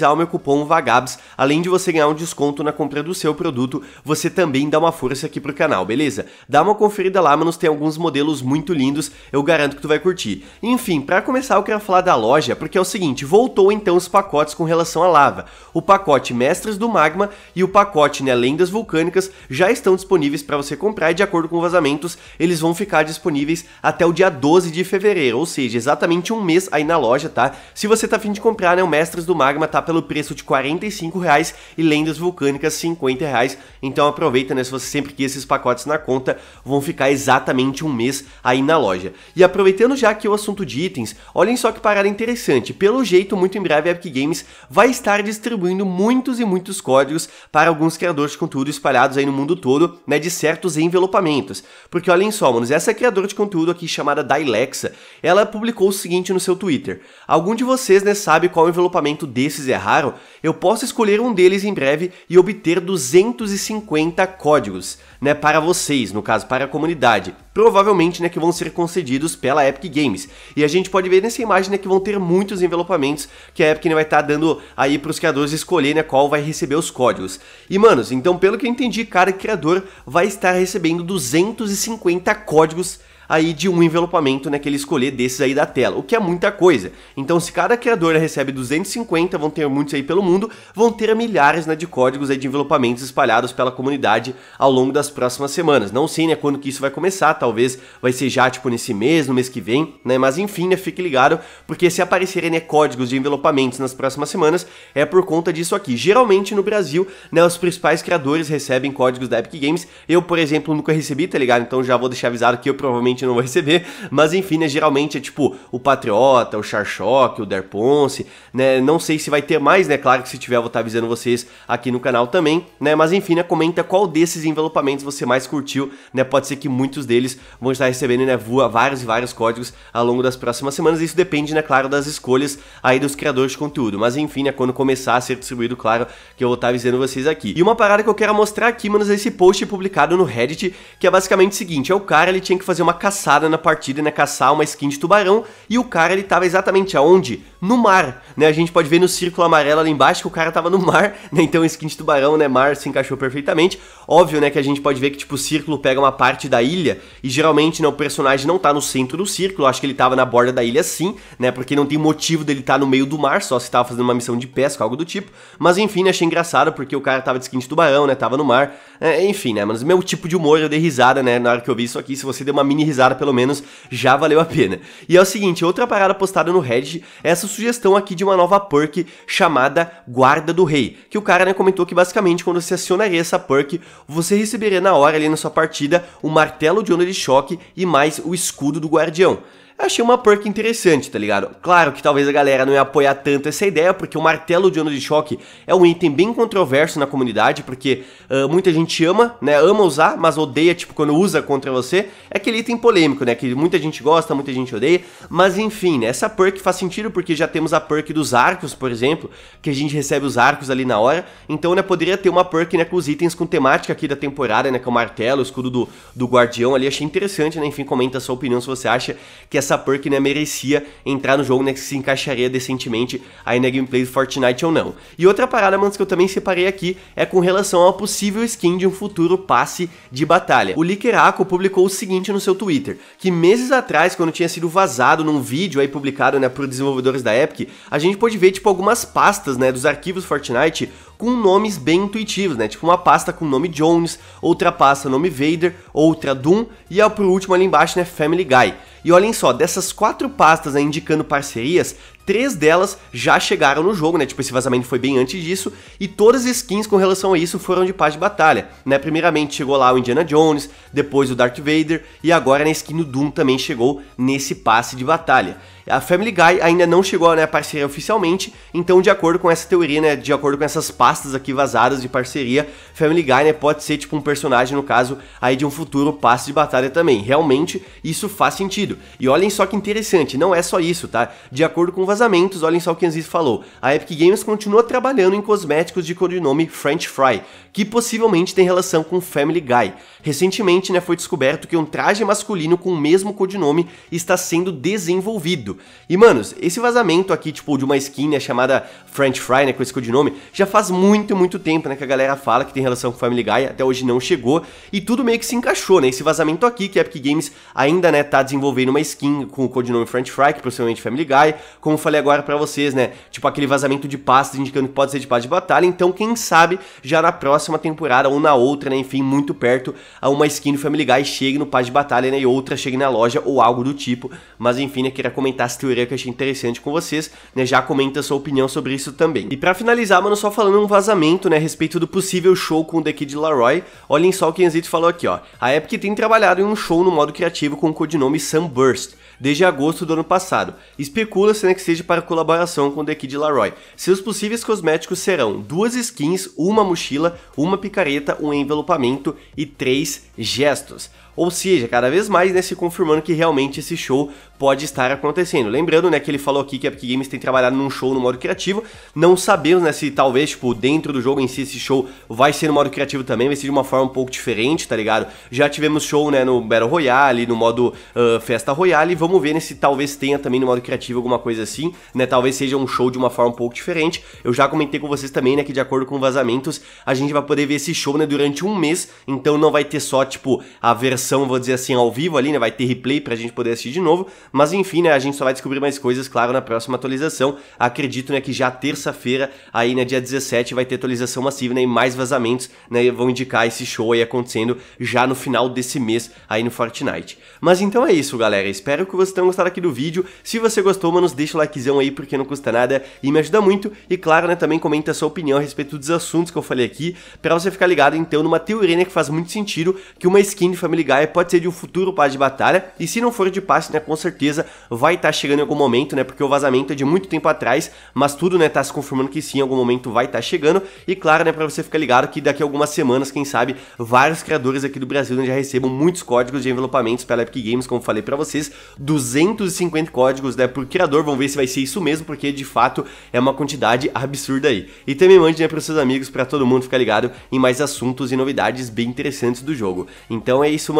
utilizar o meu cupom VAGABS, além de você ganhar um desconto na compra do seu produto, você também dá uma força aqui pro canal, beleza? Dá uma conferida lá, manos, tem alguns modelos muito lindos, eu garanto que tu vai curtir. Enfim, para começar eu quero falar da loja, porque é o seguinte, voltou então os pacotes com relação à lava. O pacote Mestres do Magma e o pacote né, Lendas Vulcânicas já estão disponíveis para você comprar e de acordo com vazamentos, eles vão ficar disponíveis até o dia 12 de fevereiro, ou seja, exatamente um mês aí na loja, tá? Se você tá afim de comprar, né, o Mestres do Magma tá pelo preço de 45 reais e lendas vulcânicas 50 reais. Então aproveita, né? Se você sempre quis esses pacotes na conta, vão ficar exatamente um mês aí na loja. E aproveitando já que o assunto de itens, olhem só que parada interessante. Pelo jeito, muito em breve a Epic Games vai estar distribuindo muitos e muitos códigos para alguns criadores de conteúdo espalhados aí no mundo todo, né? De certos envelopamentos. Porque olhem só, manos, essa criadora de conteúdo aqui chamada Dilexa, ela publicou o seguinte no seu Twitter. Algum de vocês, né, sabe qual o envelopamento desses é raro, eu posso escolher um deles em breve e obter 250 códigos, né, para vocês, no caso para a comunidade. Provavelmente, né, que vão ser concedidos pela Epic Games. E a gente pode ver nessa imagem, né, que vão ter muitos envelopamentos que a Epic né, vai estar tá dando aí para os criadores escolher, né, qual vai receber os códigos. E manos, então pelo que eu entendi, cada criador vai estar recebendo 250 códigos aí de um envelopamento né, que ele escolher desses aí da tela, o que é muita coisa. Então se cada criador recebe 250, vão ter muitos aí pelo mundo, vão ter milhares né, de códigos aí de envelopamentos espalhados pela comunidade ao longo das próximas semanas. Não sei né, quando que isso vai começar, talvez vai ser já tipo nesse mês, no mês que vem, né? Mas enfim, né, fique ligado, porque se aparecerem né, códigos de envelopamentos nas próximas semanas, é por conta disso aqui. Geralmente no Brasil, né, os principais criadores recebem códigos da Epic Games. Eu, por exemplo, nunca recebi, tá ligado? Então já vou deixar avisado que eu provavelmente não vai receber, mas enfim, né, geralmente é tipo o Patriota, o Charchoque, o Der Ponce, né, não sei se vai ter mais, né, claro que se tiver eu vou estar tá avisando vocês aqui no canal também, né, mas enfim, né, comenta qual desses envelopamentos você mais curtiu, né, pode ser que muitos deles vão estar recebendo, né, vários e vários códigos ao longo das próximas semanas, isso depende, né, claro, das escolhas aí dos criadores de conteúdo, mas enfim, né, quando começar a ser distribuído, claro, que eu vou estar tá avisando vocês aqui. E uma parada que eu quero mostrar aqui, mano, é esse post publicado no Reddit, que é basicamente o seguinte, é o cara, ele tinha que fazer uma caçada na partida, né? Caçar uma skin de tubarão. E o cara, ele tava exatamente aonde? No mar, né? A gente pode ver no círculo amarelo ali embaixo que o cara tava no mar, né? Então a skin de tubarão, né? Mar se encaixou perfeitamente. Óbvio, né? Que a gente pode ver que, tipo, o círculo pega uma parte da ilha. E geralmente, né? O personagem não tá no centro do círculo. Acho que ele tava na borda da ilha sim, né? Porque não tem motivo dele estar tá no meio do mar, só se tava fazendo uma missão de pesca, algo do tipo. Mas enfim, né? Achei engraçado porque o cara tava de skin de tubarão, né? Tava no mar. É, enfim, né? Mas meu tipo de humor, eu dei risada, né? Na hora que eu vi isso aqui. Se você deu uma mini risada, pesquisada pelo menos, já valeu a pena. E é o seguinte, outra parada postada no Reddit é essa sugestão aqui de uma nova perk chamada Guarda do Rei, que o cara né, comentou que basicamente quando você acionaria essa perk, você receberia na hora ali na sua partida o martelo de onda de choque e mais o escudo do guardião achei uma perk interessante, tá ligado? Claro que talvez a galera não ia apoiar tanto essa ideia, porque o martelo de onda de choque é um item bem controverso na comunidade, porque uh, muita gente ama, né, ama usar, mas odeia, tipo, quando usa contra você, é aquele item polêmico, né, que muita gente gosta, muita gente odeia, mas enfim, né, essa perk faz sentido porque já temos a perk dos arcos, por exemplo, que a gente recebe os arcos ali na hora, então, né, poderia ter uma perk, né, com os itens com temática aqui da temporada, né, que é o martelo, o escudo do, do guardião ali, achei interessante, né, enfim, comenta a sua opinião se você acha que essa essa perk né, merecia entrar no jogo, né, se encaixaria decentemente aí na gameplay do Fortnite ou não. E outra parada, mano, que eu também separei aqui é com relação a uma possível skin de um futuro passe de batalha. O Liqueraco publicou o seguinte no seu Twitter, que meses atrás, quando tinha sido vazado num vídeo aí publicado, né, por desenvolvedores da Epic, a gente pôde ver, tipo, algumas pastas, né, dos arquivos Fortnite com nomes bem intuitivos, né, tipo uma pasta com nome Jones, outra pasta nome Vader, outra Doom e, ó, por último ali embaixo, né, Family Guy. E olhem só, dessas quatro pastas indicando parcerias, Três delas já chegaram no jogo, né? Tipo, esse vazamento foi bem antes disso, e todas as skins com relação a isso foram de paz de batalha, né? Primeiramente chegou lá o Indiana Jones, depois o Darth Vader, e agora na skin do Doom também chegou nesse passe de batalha. A Family Guy ainda não chegou né, a parceria oficialmente, então de acordo com essa teoria, né, de acordo com essas pastas aqui vazadas de parceria, Family Guy né, pode ser tipo um personagem, no caso, aí de um futuro passe de batalha também. Realmente, isso faz sentido. E olhem só que interessante, não é só isso, tá? De acordo com vazamentos, olhem só o que Anzis falou. A Epic Games continua trabalhando em cosméticos de codinome French Fry, que possivelmente tem relação com Family Guy. Recentemente, né, foi descoberto que um traje masculino com o mesmo codinome está sendo desenvolvido. E, manos, esse vazamento aqui, tipo, de uma skin, né, chamada French Fry, né, com esse codinome, já faz muito, muito tempo, né, que a galera fala que tem relação com Family Guy, até hoje não chegou, e tudo meio que se encaixou, né, esse vazamento aqui, que a Epic Games ainda, né, tá desenvolvendo uma skin com o codinome French Fry, que possivelmente Family Guy, com falei agora para vocês, né? Tipo aquele vazamento de pastas indicando que pode ser de paz de batalha. Então, quem sabe já na próxima temporada ou na outra, né? Enfim, muito perto a uma skin do Family Guy chegue no paz de batalha, né? E outra chegue na loja ou algo do tipo. Mas enfim, né? Queria comentar essa teoria que eu achei interessante com vocês, né? Já comenta a sua opinião sobre isso também. E para finalizar, mano, só falando um vazamento, né? A respeito do possível show com o The Kid Laroi. Olhem só o que Enzito falou aqui, ó. A Epic tem trabalhado em um show no modo criativo com o codinome Sunburst desde agosto do ano passado. Especula-se né, que seja para colaboração com The Kid Laroi. Seus possíveis cosméticos serão duas skins, uma mochila, uma picareta, um envelopamento e três gestos. Ou seja, cada vez mais né, se confirmando que realmente esse show pode estar acontecendo. Lembrando né, que ele falou aqui que a Epic Games tem trabalhado num show no modo criativo. Não sabemos né, se talvez tipo, dentro do jogo em si esse show vai ser no modo criativo também, vai ser de uma forma um pouco diferente, tá ligado? Já tivemos show né, no Battle Royale, no modo uh, Festa Royale. Vamos ver né, se talvez tenha também no modo criativo alguma coisa assim. né? Talvez seja um show de uma forma um pouco diferente. Eu já comentei com vocês também né, que de acordo com vazamentos, a gente vai poder ver esse show né, durante um mês. Então não vai ter só tipo a versão versão, vou dizer assim, ao vivo ali, né? Vai ter replay pra gente poder assistir de novo. Mas enfim, né? A gente só vai descobrir mais coisas, claro, na próxima atualização. Acredito, né, que já terça-feira, aí, né, dia 17, vai ter atualização massiva, né? E mais vazamentos, né? Vão indicar esse show aí acontecendo já no final desse mês aí no Fortnite. Mas então é isso, galera. Espero que vocês tenham gostado aqui do vídeo. Se você gostou, mano, deixa o likezão aí, porque não custa nada e me ajuda muito. E claro, né, também comenta a sua opinião a respeito dos assuntos que eu falei aqui, pra você ficar ligado, então, numa teoria, né, que faz muito sentido que uma skin de família Gaia pode ser de um futuro passe de batalha, e se não for de passe, né, com certeza vai estar tá chegando em algum momento, né, porque o vazamento é de muito tempo atrás, mas tudo, né, tá se confirmando que sim, em algum momento vai estar tá chegando, e claro, né, para você ficar ligado que daqui a algumas semanas, quem sabe, vários criadores aqui do Brasil né, já recebam muitos códigos de envelopamentos pela Epic Games, como falei para vocês, 250 códigos, né, por criador, vamos ver se vai ser isso mesmo, porque de fato é uma quantidade absurda aí. E também mande, né, pros seus amigos, para todo mundo ficar ligado em mais assuntos e novidades bem interessantes do jogo. Então é isso, mano